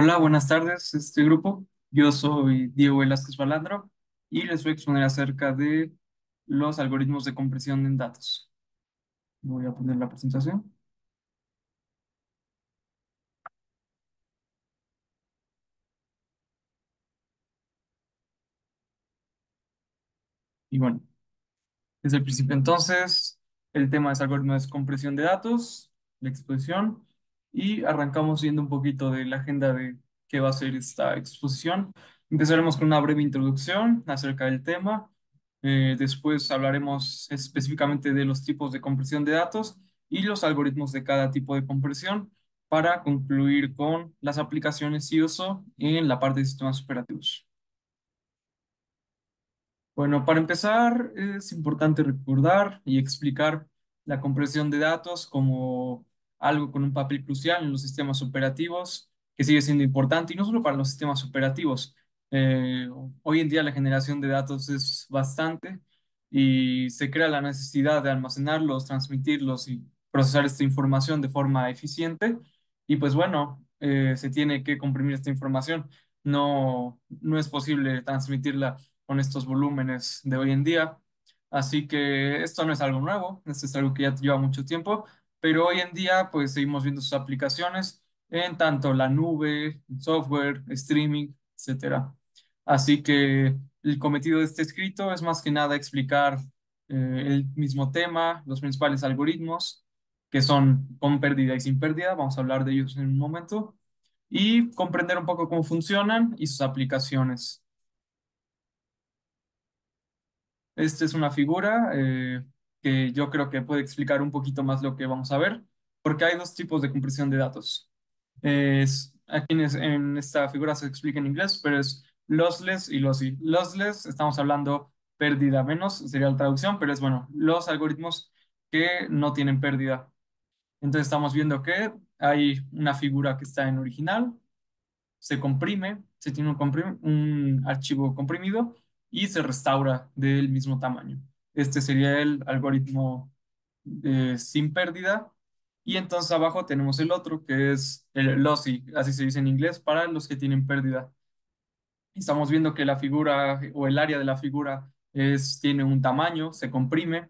Hola, buenas tardes, este grupo. Yo soy Diego Velázquez Balandro y les voy a exponer acerca de los algoritmos de compresión en datos. Voy a poner la presentación. Y bueno, desde el principio entonces, el tema es algoritmos de compresión de datos, la exposición y arrancamos viendo un poquito de la agenda de qué va a ser esta exposición. Empezaremos con una breve introducción acerca del tema, eh, después hablaremos específicamente de los tipos de compresión de datos y los algoritmos de cada tipo de compresión para concluir con las aplicaciones y uso en la parte de sistemas operativos. Bueno, para empezar es importante recordar y explicar la compresión de datos como algo con un papel crucial en los sistemas operativos, que sigue siendo importante, y no solo para los sistemas operativos. Eh, hoy en día la generación de datos es bastante y se crea la necesidad de almacenarlos, transmitirlos y procesar esta información de forma eficiente. Y pues bueno, eh, se tiene que comprimir esta información. No, no es posible transmitirla con estos volúmenes de hoy en día. Así que esto no es algo nuevo, esto es algo que ya lleva mucho tiempo, pero hoy en día pues seguimos viendo sus aplicaciones en tanto la nube, software, streaming, etc. Así que el cometido de este escrito es más que nada explicar eh, el mismo tema, los principales algoritmos, que son con pérdida y sin pérdida, vamos a hablar de ellos en un momento, y comprender un poco cómo funcionan y sus aplicaciones. Esta es una figura eh, yo creo que puede explicar un poquito más lo que vamos a ver, porque hay dos tipos de compresión de datos. aquí en, esta figura se explica en inglés, pero es lossless y los Lossless, estamos hablando pérdida menos, sería la traducción, pero es bueno, los algoritmos que no tienen pérdida. Entonces estamos viendo que hay una figura que está en original, se comprime, se tiene un, un archivo comprimido y se restaura del mismo tamaño. Este sería el algoritmo eh, sin pérdida. Y entonces abajo tenemos el otro, que es el lossy, así se dice en inglés, para los que tienen pérdida. Estamos viendo que la figura o el área de la figura es, tiene un tamaño, se comprime.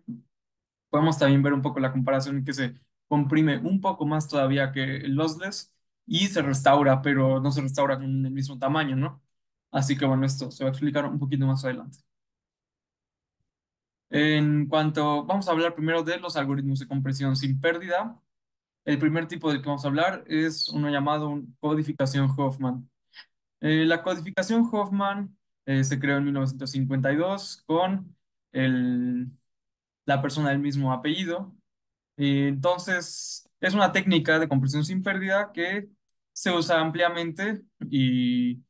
Podemos también ver un poco la comparación que se comprime un poco más todavía que el lossless y se restaura, pero no se restaura con el mismo tamaño, ¿no? Así que bueno, esto se va a explicar un poquito más adelante. En cuanto, vamos a hablar primero de los algoritmos de compresión sin pérdida. El primer tipo del que vamos a hablar es uno llamado codificación Hoffman. Eh, la codificación Hoffman eh, se creó en 1952 con el, la persona del mismo apellido. entonces, es una técnica de compresión sin pérdida que se usa ampliamente y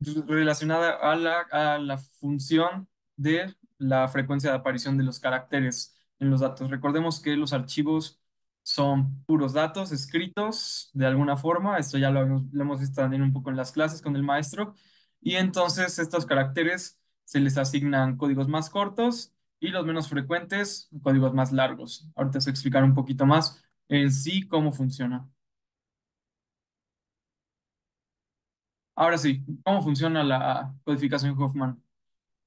relacionada a a la función de la frecuencia de aparición de los caracteres en los datos. Recordemos que los archivos son puros datos escritos de alguna forma, esto ya lo, hemos, estado visto también un poco en las clases con el maestro, y entonces estos caracteres se les asignan códigos más cortos y los menos frecuentes, códigos más largos. Ahorita a explicar un poquito más en sí cómo funciona. Ahora sí, ¿cómo funciona la codificación Hoffman?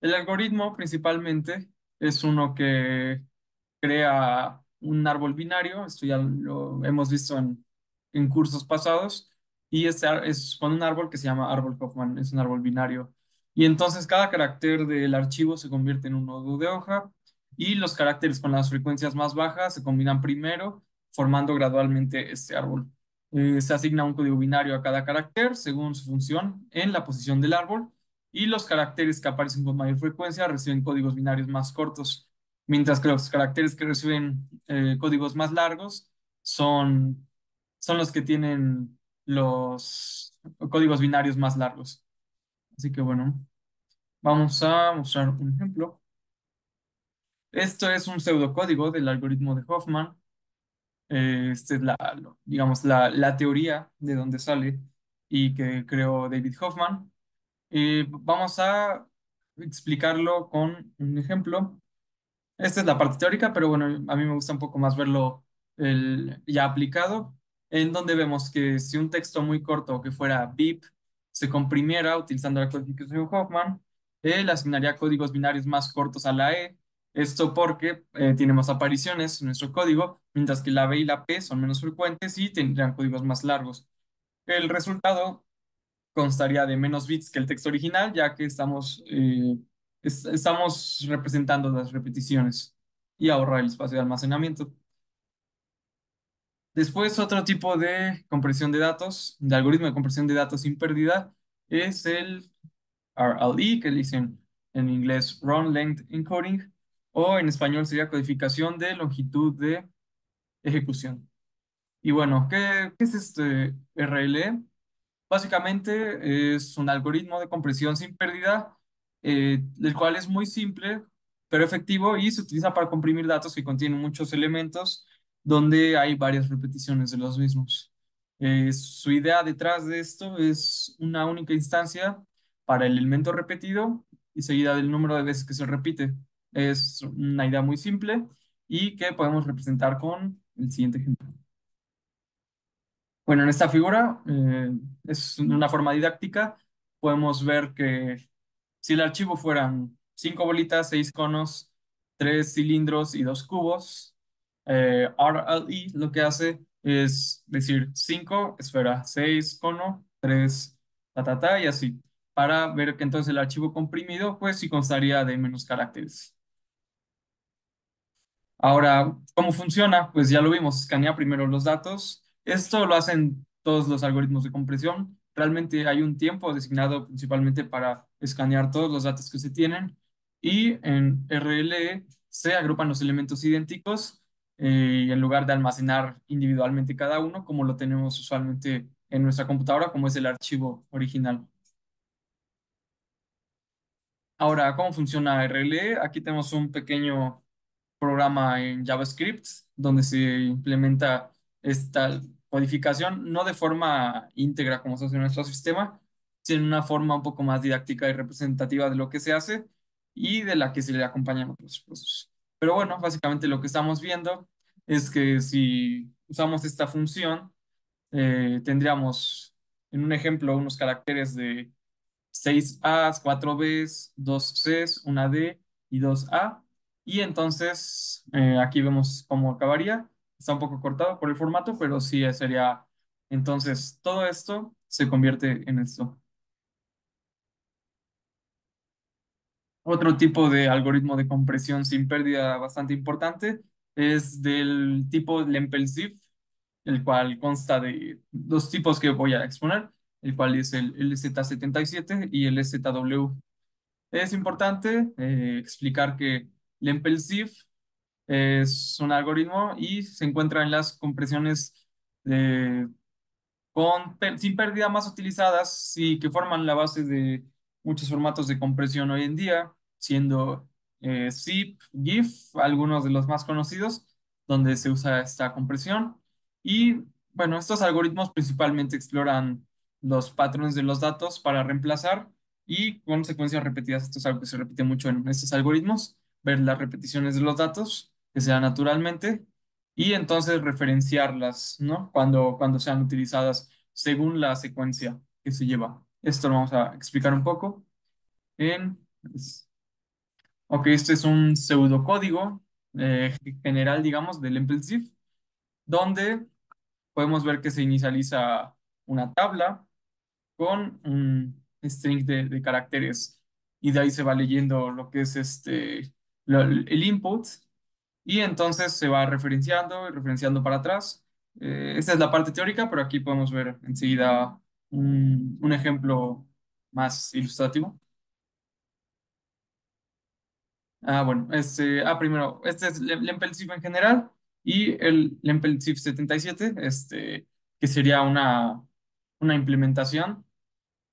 El algoritmo principalmente es uno que crea un árbol binario, esto ya lo hemos visto en, cursos pasados, y este es con un árbol que se llama árbol Huffman. es un árbol binario. Y entonces cada carácter del archivo se convierte en un nodo de hoja y los caracteres con las frecuencias más bajas se combinan primero, formando gradualmente este árbol. Eh, se asigna un código binario a cada carácter según su función en la posición del árbol y los caracteres que aparecen con mayor frecuencia reciben códigos binarios más cortos, mientras que los caracteres que reciben eh, códigos más largos son, son los que tienen los códigos binarios más largos. Así que bueno, vamos a mostrar un ejemplo. Esto es un pseudocódigo del algoritmo de Hoffman. este esta es la, digamos, la, la teoría de donde sale y que creó David Hoffman. Eh, vamos a explicarlo con un ejemplo. Esta es la parte teórica, pero bueno, a mí me gusta un poco más verlo el, ya aplicado, en donde vemos que si un texto muy corto que fuera vip se comprimiera utilizando la codificación Hoffman, él asignaría códigos binarios más cortos a la E, esto porque eh, tenemos apariciones en nuestro código, mientras que la B y la P son menos frecuentes y tendrían códigos más largos. El resultado constaría de menos bits que el texto original, ya que estamos, eh, estamos representando las repeticiones y ahorrar el espacio de almacenamiento. Después, otro tipo de compresión de datos, de algoritmo de compresión de datos sin pérdida, es el RLE, que dicen en inglés Run Length Encoding, o en español sería codificación de longitud de ejecución. Y bueno, qué es este RLE? Básicamente es un algoritmo de compresión sin pérdida, eh, el cual es muy simple, pero efectivo y se utiliza para comprimir datos que contienen muchos elementos donde hay varias repeticiones de los mismos. Eh, su idea detrás de esto es una única instancia para el elemento repetido y seguida del número de veces que se repite. Es una idea muy simple y que podemos representar con el siguiente ejemplo. Bueno, en esta figura eh, es una forma didáctica. Podemos ver que si el archivo fueran cinco bolitas, seis conos, tres cilindros y dos cubos, eh, RLE lo que hace es decir cinco esfera seis cono, tres ta, y así. Para ver que entonces el archivo comprimido, pues sí constaría de menos caracteres. Ahora, ¿cómo funciona? Pues ya lo vimos, escanea primero los datos, esto lo hacen todos los algoritmos de compresión. Realmente hay un tiempo designado principalmente para escanear todos los datos que se tienen y en RLE se agrupan los elementos idénticos eh, y en lugar de almacenar individualmente cada uno, como lo tenemos usualmente en nuestra computadora, como es el archivo original. Ahora, ¿cómo funciona RLE? Aquí tenemos un pequeño programa en JavaScript donde se implementa esta, codificación, no de forma íntegra como se hace en nuestro sistema, sino en una forma un poco más didáctica y representativa de lo que se hace y de la que se le acompañan otros procesos. Pero bueno, básicamente lo que estamos viendo es que si usamos esta función, eh, tendríamos en un ejemplo unos caracteres de 6 a 4 b 2 c 1D y 2A. Y entonces eh, aquí vemos cómo acabaría está un poco cortado por el formato, pero sí eh, sería. Entonces, todo esto se convierte en esto. Otro tipo de algoritmo de compresión sin pérdida bastante importante es del tipo lempel ziv el cual consta de dos tipos que voy a exponer, el cual es el LZ77 y el zw Es importante eh, explicar que lempel ziv es un algoritmo y se encuentra en las compresiones eh, sin pérdida más utilizadas y que forman la base de muchos formatos de compresión hoy en día, siendo eh, zip, GIF, algunos de los más conocidos, donde se usa esta compresión. Y bueno, estos algoritmos principalmente exploran los patrones de los datos para reemplazar y con secuencias repetidas. Esto es algo que se repite mucho en estos algoritmos, ver las repeticiones de los datos que se naturalmente y entonces referenciarlas, ¿no? Cuando, cuando sean utilizadas según la secuencia que se lleva. Esto lo vamos a explicar un poco. En, pues, ok, este es un pseudocódigo eh, general, digamos, del impulsive, donde podemos ver que se inicializa una tabla con un string de, caracteres y de ahí se va leyendo lo que es este, el input y entonces se va referenciando y referenciando para atrás. Eh, esta es la parte teórica, pero aquí podemos ver enseguida un, un ejemplo más ilustrativo. Ah, bueno, este, ah, primero, este es Lempel-SIF en general y el Lempel-SIF 77, este, que sería una, una implementación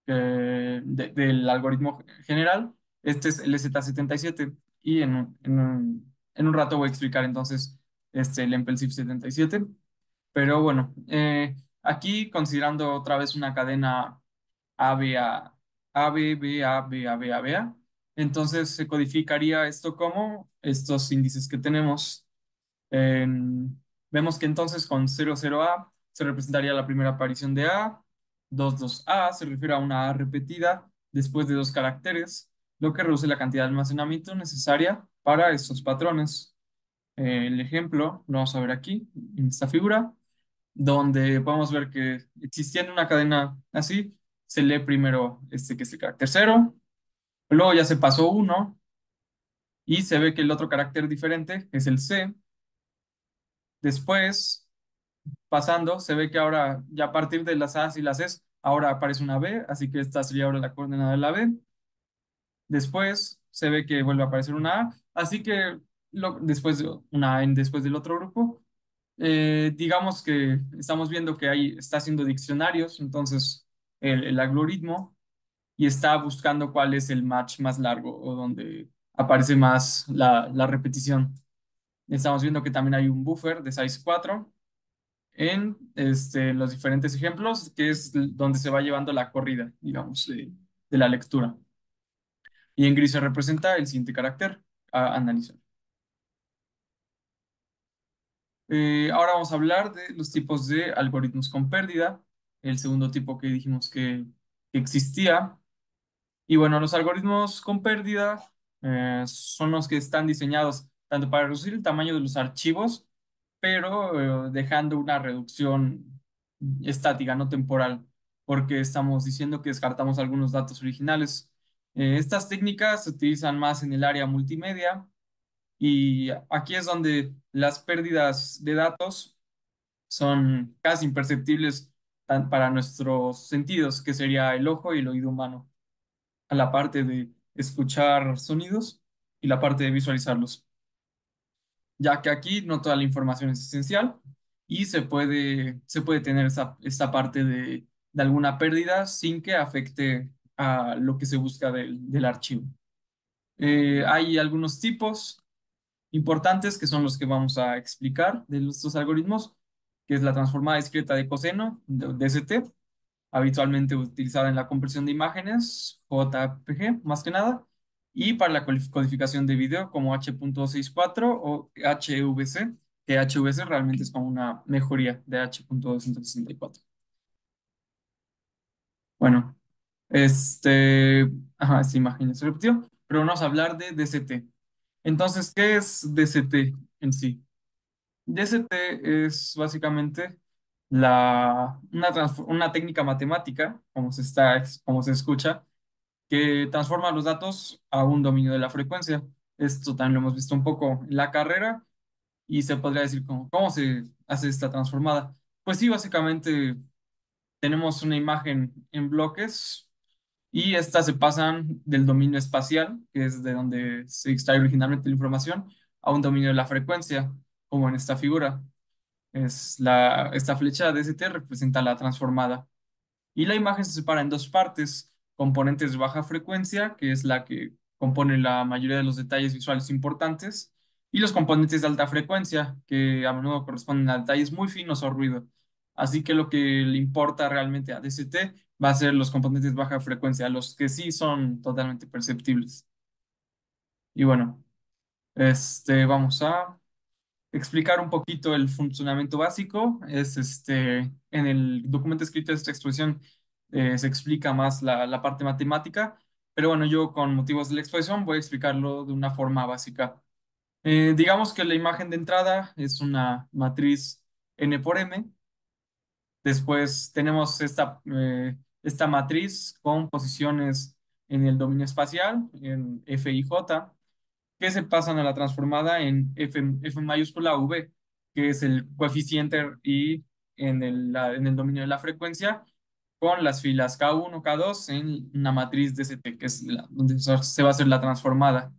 eh, del algoritmo general. Este es el z 77 y en, en, en un rato voy a explicar entonces este, el EMPEL 77. Pero bueno, eh, aquí considerando otra vez una cadena ABA, a, entonces se codificaría esto como estos índices que tenemos. Em, vemos que entonces con 00A se representaría la primera aparición de A, 22A se refiere a una A repetida después de dos caracteres, lo que reduce la cantidad de almacenamiento necesaria para estos patrones. Eh, el ejemplo lo vamos a ver aquí, en esta figura, donde podemos ver que existiendo una cadena así, se lee primero este que es el carácter cero, luego ya se pasó uno, y se ve que el otro carácter diferente es el C. Después, pasando, se ve que ahora ya a partir de las as y las es, ahora aparece una B, así que esta sería ahora la coordenada de la B. Después se ve que vuelve a aparecer una A Así que después, una después del otro grupo, eh, digamos que estamos viendo que ahí está haciendo diccionarios, entonces el, el, algoritmo, y está buscando cuál es el match más largo o donde aparece más la, repetición. Estamos viendo que también hay un buffer de size 4 en este, los diferentes ejemplos, que es donde se va llevando la corrida, digamos, de la lectura. Y en gris se representa el siguiente carácter analizar. Eh, ahora vamos a hablar de los tipos de algoritmos con pérdida, el segundo tipo que dijimos que, existía. Y bueno, los algoritmos con pérdida eh, son los que están diseñados tanto para reducir el tamaño de los archivos, pero eh, dejando una reducción estática, no temporal, porque estamos diciendo que descartamos algunos datos originales eh, estas técnicas se utilizan más en el área multimedia y aquí es donde las pérdidas de datos son casi imperceptibles para nuestros sentidos, que sería el ojo y el oído humano, a la parte de escuchar sonidos y la parte de visualizarlos, ya que aquí no toda la información es esencial y se puede, se puede tener esta parte de, de alguna pérdida sin que afecte a lo que se busca del, archivo. Eh, hay algunos tipos importantes que son los que vamos a explicar de estos algoritmos, que es la transformada discreta de coseno, DST, habitualmente utilizada en la compresión de imágenes, JPG más que nada, y para la codificación de video como H.264 o HVC, que HVC realmente es como una mejoría de H.264. Bueno, este, ajá, es se pero vamos a hablar de DCT. Entonces, ¿qué es DCT en sí? DCT es básicamente la, una, técnica matemática, como se, está, como se escucha, que transforma los datos a un dominio de la frecuencia. Esto también lo hemos visto un poco en la carrera y se podría decir cómo, cómo se hace esta transformada. Pues sí, básicamente tenemos una imagen en bloques y estas se pasan del dominio espacial, que es de donde se extrae originalmente la información, a un dominio de la frecuencia, como en esta figura. Es la, esta flecha de representa la transformada. Y la imagen se separa en dos partes, componentes de baja frecuencia, que es la que compone la mayoría de los detalles visuales importantes, y los componentes de alta frecuencia, que a menudo corresponden a detalles muy finos o ruido. Así que lo que le importa realmente a DST va a ser los componentes de baja frecuencia, los que sí son totalmente perceptibles. Y bueno, este, vamos a explicar un poquito el funcionamiento básico. Es este, en el documento escrito de esta exposición eh, se explica más la, la parte matemática, pero bueno, yo con motivos de la exposición voy a explicarlo de una forma básica. Eh, digamos que la imagen de entrada es una matriz n por m, Después tenemos esta, eh, esta matriz con posiciones en el dominio espacial, en F y J, que se pasan a la transformada en F, F mayúscula V, que es el coeficiente y en el, en el dominio de la frecuencia, con las filas K1, K2 en una matriz DST, que es donde se va a hacer la transformada.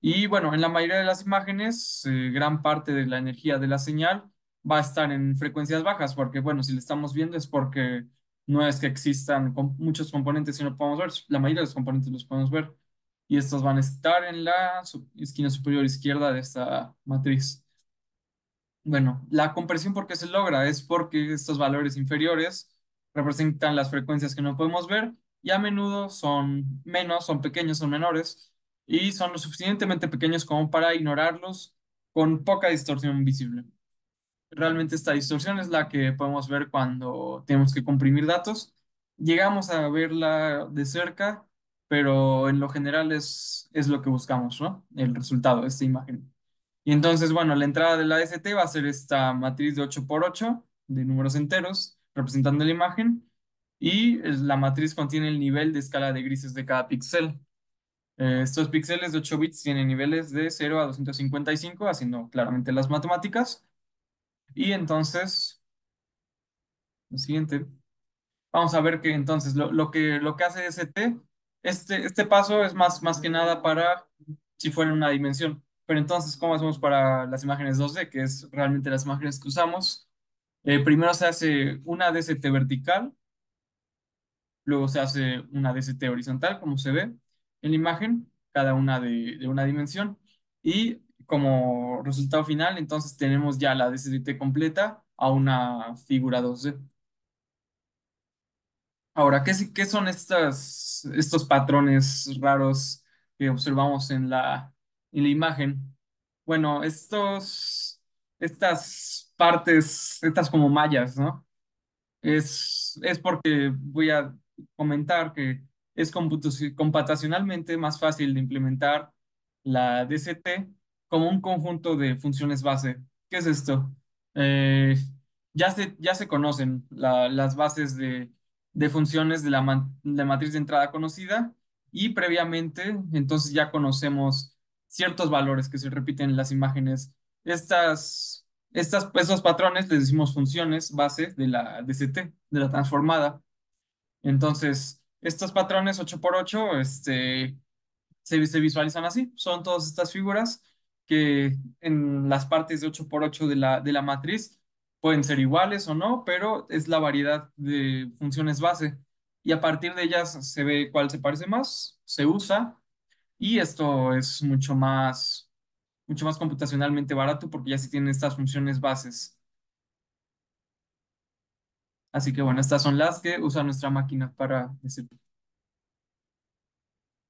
Y bueno, en la mayoría de las imágenes, eh, gran parte de la energía de la señal va a estar en frecuencias bajas, porque bueno, si le estamos viendo es porque no es que existan con muchos componentes y no podemos ver, la mayoría de los componentes los podemos ver, y estos van a estar en la esquina superior izquierda de esta matriz. Bueno, la compresión, porque se logra? Es porque estos valores inferiores representan las frecuencias que no podemos ver y a menudo son menos, son pequeños, son menores y son lo suficientemente pequeños como para ignorarlos con poca distorsión visible. Realmente esta distorsión es la que podemos ver cuando tenemos que comprimir datos. Llegamos a verla de cerca, pero en lo general es, lo que buscamos, ¿no? El resultado, de esta imagen. Y entonces, bueno, la entrada de la ST va a ser esta matriz de 8x8 de números enteros representando la imagen y la matriz contiene el nivel de escala de grises de cada píxel. Eh, estos píxeles de 8 bits tienen niveles de 0 a 255, haciendo claramente las matemáticas, y entonces, lo siguiente, vamos a ver que entonces lo, que, lo que hace DST, este, este paso es más, más que nada para si fuera una dimensión. Pero entonces, ¿cómo hacemos para las imágenes 2D, que es realmente las imágenes que usamos? Eh, primero se hace una DST vertical, luego se hace una DST horizontal, como se ve en la imagen, cada una de, de una dimensión, y como resultado final, entonces tenemos ya la DCT completa a una figura 2D. Ahora, ¿qué, qué son estas, estos patrones raros que observamos en la, en la imagen? Bueno, estos, estas partes, estas como mallas, ¿no? Es, es porque voy a comentar que es computacionalmente más fácil de implementar la DCT como un conjunto de funciones base. ¿Qué es esto? Eh, ya, se, ya se conocen las bases de, funciones de la, matriz de entrada conocida y previamente entonces ya conocemos ciertos valores que se repiten en las imágenes. Estas, estas, estos patrones les decimos funciones base de la DCT, de la transformada. Entonces, estos patrones 8x8 este, se, se visualizan así, son todas estas figuras que en las partes de 8x8 de la, de la matriz pueden ser iguales o no, pero es la variedad de funciones base. Y a partir de ellas se ve cuál se parece más, se usa, y esto es mucho más, mucho más computacionalmente barato porque ya se tienen estas funciones bases. Así que bueno, estas son las que usa nuestra máquina para decir.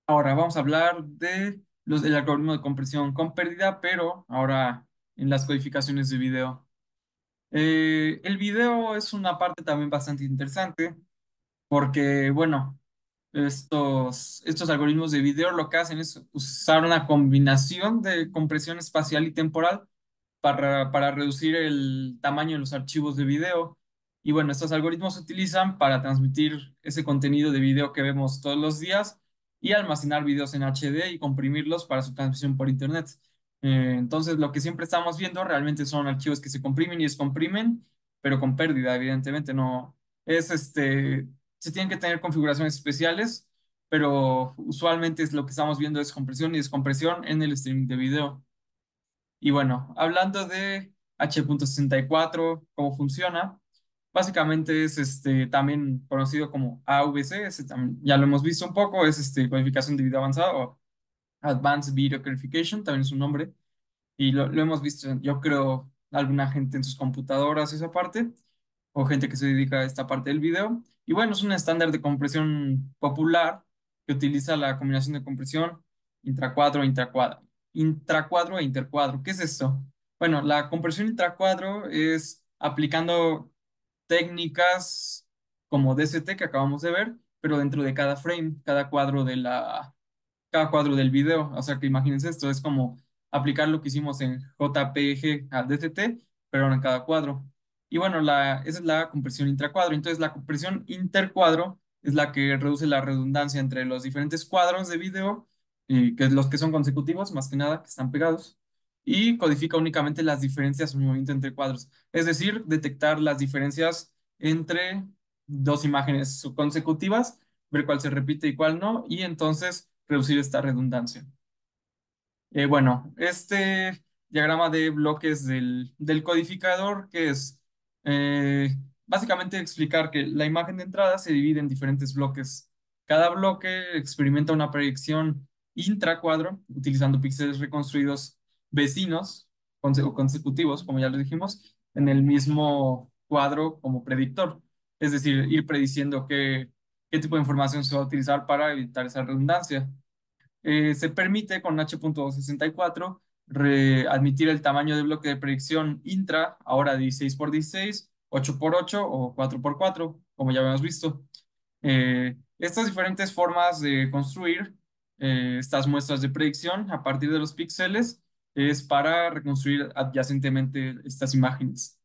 Ahora vamos a hablar de los, el algoritmo de compresión con pérdida, pero ahora en las codificaciones de video. Eh, el video es una parte también bastante interesante porque, bueno, estos, estos algoritmos de video lo que hacen es usar una combinación de compresión espacial y temporal para, para reducir el tamaño de los archivos de video. Y bueno, estos algoritmos se utilizan para transmitir ese contenido de video que vemos todos los días y almacenar videos en HD y comprimirlos para su transmisión por Internet. Eh, entonces, lo que siempre estamos viendo realmente son archivos que se comprimen y descomprimen, pero con pérdida, evidentemente, no. Es este, se tienen que tener configuraciones especiales, pero usualmente es lo que estamos viendo es compresión y descompresión en el streaming de video. Y bueno, hablando de H.64, cómo funciona, Básicamente es este, también conocido como AVC, ya lo hemos visto un poco, es este, codificación de video avanzado o Advanced Video Codification, también es un nombre, y lo, lo hemos visto, yo creo, alguna gente en sus computadoras, esa parte, o gente que se dedica a esta parte del video. Y bueno, es un estándar de compresión popular que utiliza la combinación de compresión intracuadro e intracuadro. Intracuadro e intercuadro. ¿Qué es esto? Bueno, la compresión intracuadro es aplicando técnicas como DCT que acabamos de ver, pero dentro de cada frame, cada cuadro de la, cada cuadro del video. O sea que imagínense esto, es como aplicar lo que hicimos en JPG a DST, pero en cada cuadro. Y bueno, la, esa es la compresión intracuadro. Entonces la compresión intercuadro es la que reduce la redundancia entre los diferentes cuadros de video, eh, que los que son consecutivos, más que nada, que están pegados y codifica únicamente las diferencias movimiento entre cuadros, es decir, detectar las diferencias entre dos imágenes consecutivas, ver cuál se repite y cuál no, y entonces reducir esta redundancia. Eh, bueno, este diagrama de bloques del, del codificador, que es eh, básicamente explicar que la imagen de entrada se divide en diferentes bloques. Cada bloque experimenta una proyección intracuadro, utilizando píxeles reconstruidos vecinos consecutivos, como ya lo dijimos, en el mismo cuadro como predictor. Es decir, ir prediciendo qué, qué tipo de información se va a utilizar para evitar esa redundancia. Eh, se permite con H.264 admitir el tamaño de bloque de predicción intra, ahora 16x16, 8x8 o 4x4, como ya habíamos visto. Eh, estas diferentes formas de construir eh, estas muestras de predicción a partir de los píxeles es para reconstruir adyacentemente estas imágenes.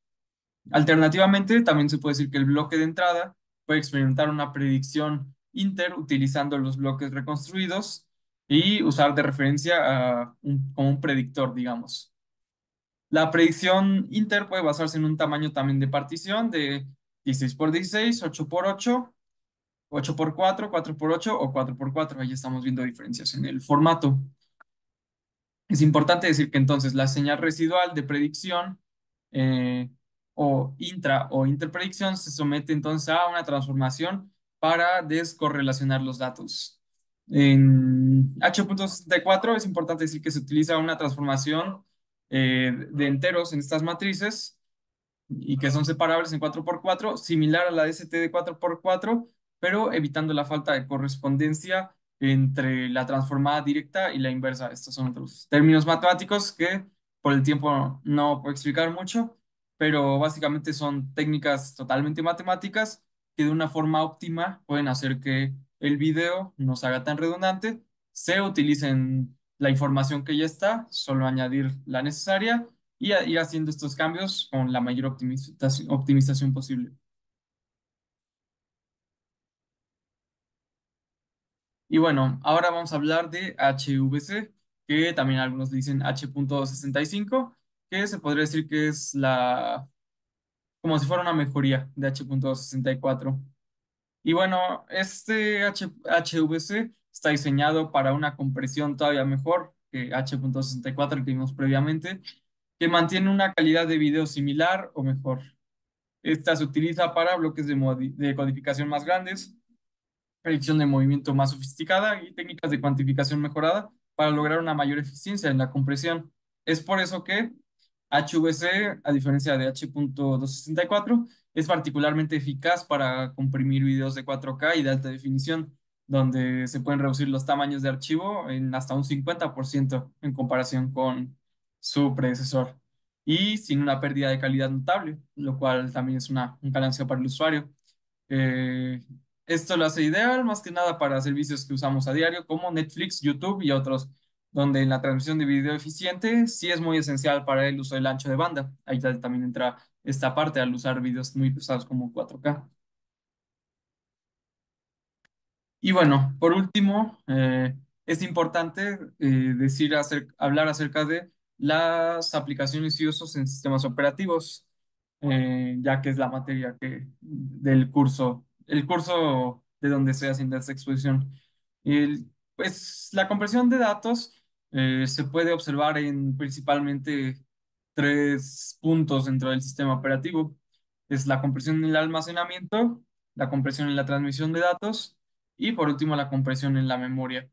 Alternativamente, también se puede decir que el bloque de entrada puede experimentar una predicción inter utilizando los bloques reconstruidos y usar de referencia a un, como un predictor, digamos. La predicción inter puede basarse en un tamaño también de partición de 16 por 16, 8 por 8, 8 por 4, 4 por 8 o 4 por 4. Ahí estamos viendo diferencias en el formato. Es importante decir que entonces la señal residual de predicción eh, o intra o interpredicción se somete entonces a una transformación para descorrelacionar los datos. En H.64 es importante decir que se utiliza una transformación eh, de enteros en estas matrices y que son separables en 4x4, similar a la DST de 4x4, pero evitando la falta de correspondencia entre la transformada directa y la inversa. Estos son otros términos matemáticos que por el tiempo no puedo explicar mucho, pero básicamente son técnicas totalmente matemáticas que de una forma óptima pueden hacer que el video no se haga tan redundante, se utilicen la información que ya está, solo añadir la necesaria y ir haciendo estos cambios con la mayor optimización posible. Y bueno, ahora vamos a hablar de HVC, que también algunos dicen H.65, que se podría decir que es la como si fuera una mejoría de H.64. Y bueno, este HVC está diseñado para una compresión todavía mejor que H.64 que vimos previamente, que mantiene una calidad de video similar o mejor. Esta se utiliza para bloques de, de codificación más grandes predicción de movimiento más sofisticada y técnicas de cuantificación mejorada para lograr una mayor eficiencia en la compresión. Es por eso que HVC, a diferencia de H.264, es particularmente eficaz para comprimir videos de 4K y de alta definición, donde se pueden reducir los tamaños de archivo en hasta un 50% en comparación con su predecesor y sin una pérdida de calidad notable, lo cual también es una, un ganancia para el usuario. Eh, esto lo hace ideal más que nada para servicios que usamos a diario como Netflix, YouTube y otros, donde la transmisión de video eficiente sí es muy esencial para el uso del ancho de banda. Ahí también entra esta parte al usar videos muy pesados como 4K. Y bueno, por último, eh, es importante eh, decir hacer hablar acerca de las aplicaciones y usos en sistemas operativos, eh, ya que es la materia que, del curso el curso de donde estoy haciendo esta exposición. pues la compresión de datos eh, se puede observar en principalmente tres puntos dentro del sistema operativo. Es la compresión en el almacenamiento, la compresión en la transmisión de datos y por último la compresión en la memoria.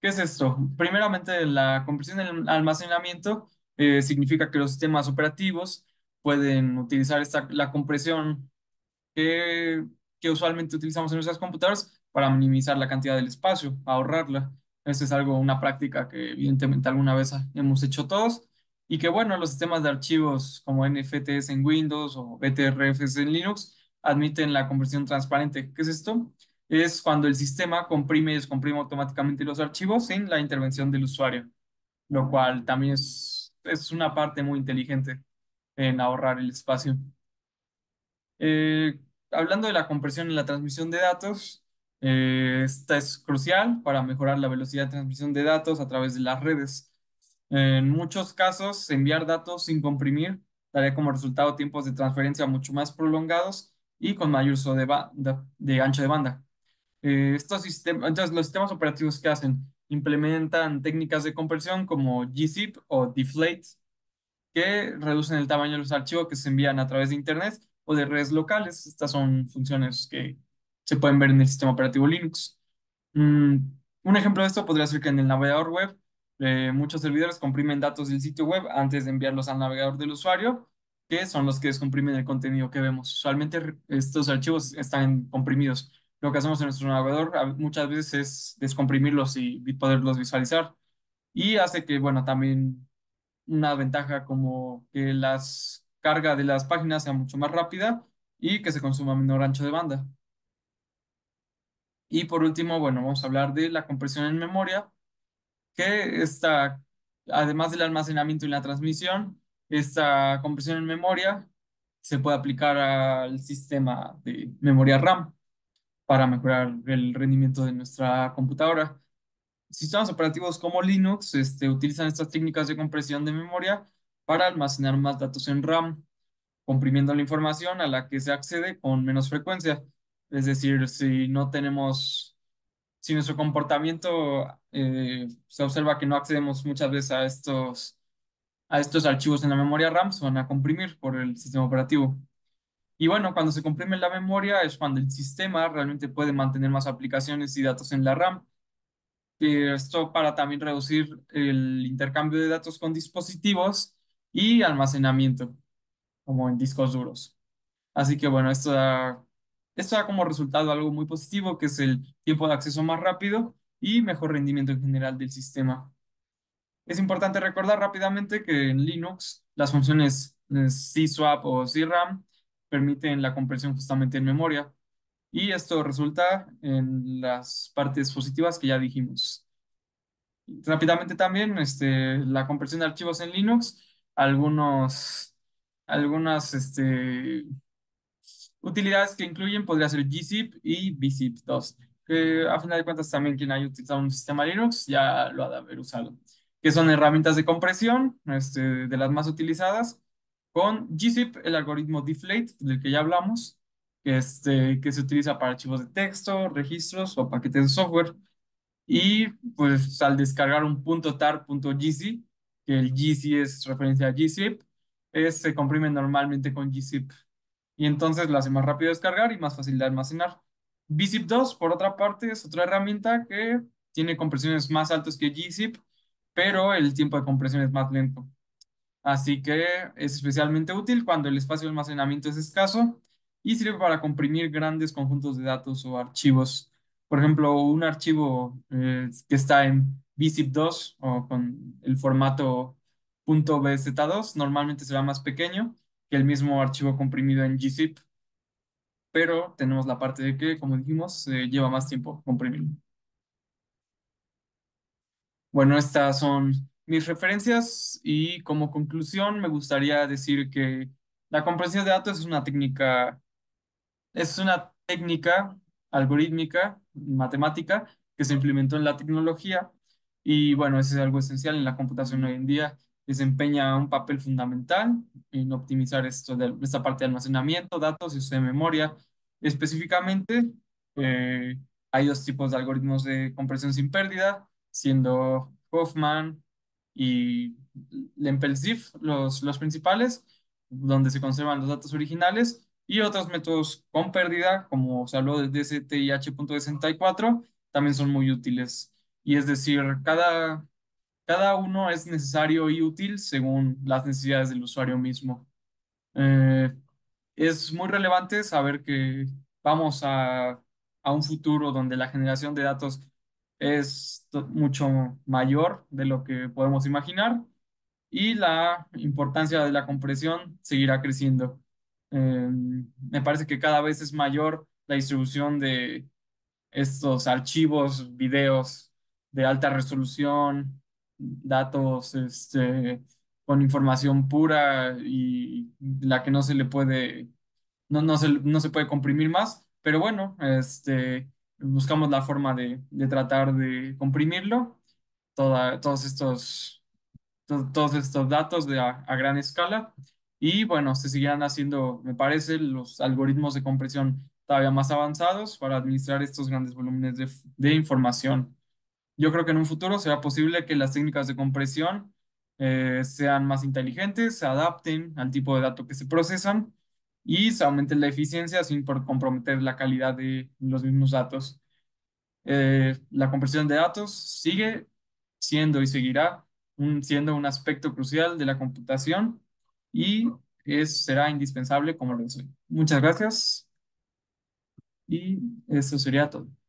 ¿Qué es esto? Primeramente, la compresión en el almacenamiento eh, significa que los sistemas operativos pueden utilizar esta, la compresión que que usualmente utilizamos en nuestras computadoras para minimizar la cantidad del espacio, ahorrarla. Esa es algo, una práctica que evidentemente alguna vez hemos hecho todos y que bueno, los sistemas de archivos como NFTs en Windows o BTRFs en Linux admiten la conversión transparente. ¿Qué es esto? Es cuando el sistema comprime y descomprime automáticamente los archivos sin la intervención del usuario, lo cual también es, es una parte muy inteligente en ahorrar el espacio. Eh, hablando de la compresión en la transmisión de datos, eh, esta es crucial para mejorar la velocidad de transmisión de datos a través de las redes. En muchos casos, enviar datos sin comprimir daría como resultado tiempos de transferencia mucho más prolongados y con mayor uso de, de ancho de banda. Eh, estos sistemas, entonces, los sistemas operativos que hacen implementan técnicas de compresión como gzip o deflate, que reducen el tamaño de los archivos que se envían a través de Internet o de redes locales. Estas son funciones que se pueden ver en el sistema operativo Linux. Mm, un ejemplo de esto podría ser que en el navegador web eh, muchos servidores comprimen datos del sitio web antes de enviarlos al navegador del usuario, que son los que descomprimen el contenido que vemos. Usualmente estos archivos están comprimidos. Lo que hacemos en nuestro navegador muchas veces es descomprimirlos y poderlos visualizar. Y hace que, bueno, también una ventaja como que las carga de las páginas sea mucho más rápida y que se consuma menor ancho de banda. Y por último, bueno, vamos a hablar de la compresión en memoria, que está, además del almacenamiento y la transmisión, esta compresión en memoria se puede aplicar al sistema de memoria RAM para mejorar el rendimiento de nuestra computadora. Sistemas operativos como Linux este, utilizan estas técnicas de compresión de memoria para almacenar más datos en RAM, comprimiendo la información a la que se accede con menos frecuencia. Es decir, si no tenemos, si nuestro comportamiento eh, se observa que no accedemos muchas veces a estos, a estos archivos en la memoria RAM, se van a comprimir por el sistema operativo. Y bueno, cuando se comprime la memoria es cuando el sistema realmente puede mantener más aplicaciones y datos en la RAM. Eh, esto para también reducir el intercambio de datos con dispositivos y almacenamiento, como en discos duros. Así que bueno, esto da, esto da como resultado algo muy positivo, que es el tiempo de acceso más rápido y mejor rendimiento en general del sistema. Es importante recordar rápidamente que en Linux las funciones C-Swap o C-RAM permiten la compresión justamente en memoria y esto resulta en las partes positivas que ya dijimos. Rápidamente también, este, la compresión de archivos en Linux algunos, algunas este, utilidades que incluyen, podría ser gzip y bzip 2, que a final de cuentas también quien haya utilizado un sistema Linux ya lo ha de haber usado, que son herramientas de compresión, este, de las más utilizadas, con gzip, el algoritmo deflate, del que ya hablamos, este, que se utiliza para archivos de texto, registros o paquetes de software. Y pues al descargar un .tar.gz que el GC es referencia a GZIP, es, se comprime normalmente con GZIP. Y entonces lo hace más rápido descargar y más fácil de almacenar. BZIP 2, por otra parte, es otra herramienta que tiene compresiones más altas que GZIP, pero el tiempo de compresión es más lento. Así que es especialmente útil cuando el espacio de almacenamiento es escaso y sirve para comprimir grandes conjuntos de datos o archivos. Por ejemplo, un archivo eh, que está en BZIP 2 o con el formato .bz2, normalmente será más pequeño que el mismo archivo comprimido en gzip, pero tenemos la parte de que, como dijimos, lleva más tiempo comprimirlo. Bueno, estas son mis referencias y como conclusión me gustaría decir que la comprensión de datos es una técnica, es una técnica algorítmica, matemática, que se implementó en la tecnología y bueno, eso es algo esencial en la computación hoy en día. Desempeña un papel fundamental en optimizar esto de, esta parte de almacenamiento, datos y uso de memoria. Específicamente, eh, hay dos tipos de algoritmos de compresión sin pérdida, siendo Hoffman y lempel ziv los, los principales, donde se conservan los datos originales, y otros métodos con pérdida, como se habló de H.64 también son muy útiles y es decir, cada, cada uno es necesario y útil según las necesidades del usuario mismo. Eh, es muy relevante saber que vamos a, a, un futuro donde la generación de datos es mucho mayor de lo que podemos imaginar y la importancia de la compresión seguirá creciendo. Eh, me parece que cada vez es mayor la distribución de estos archivos, videos de alta resolución, datos este, con información pura y la que no se le puede, no, no, se, no se puede comprimir más, pero bueno, este, buscamos la forma de, tratar de comprimirlo, toda, todos, estos, todos estos datos de a, gran escala y bueno, se seguirán haciendo, me parece, los algoritmos de compresión todavía más avanzados para administrar estos grandes volúmenes de, de información. Yo creo que en un futuro será posible que las técnicas de compresión eh, sean más inteligentes, se adapten al tipo de datos que se procesan y se aumente la eficiencia sin comprometer la calidad de los mismos datos. Eh, la compresión de datos sigue siendo y seguirá siendo un aspecto crucial de la computación y es, será indispensable como lo es hoy. Muchas gracias y eso sería todo.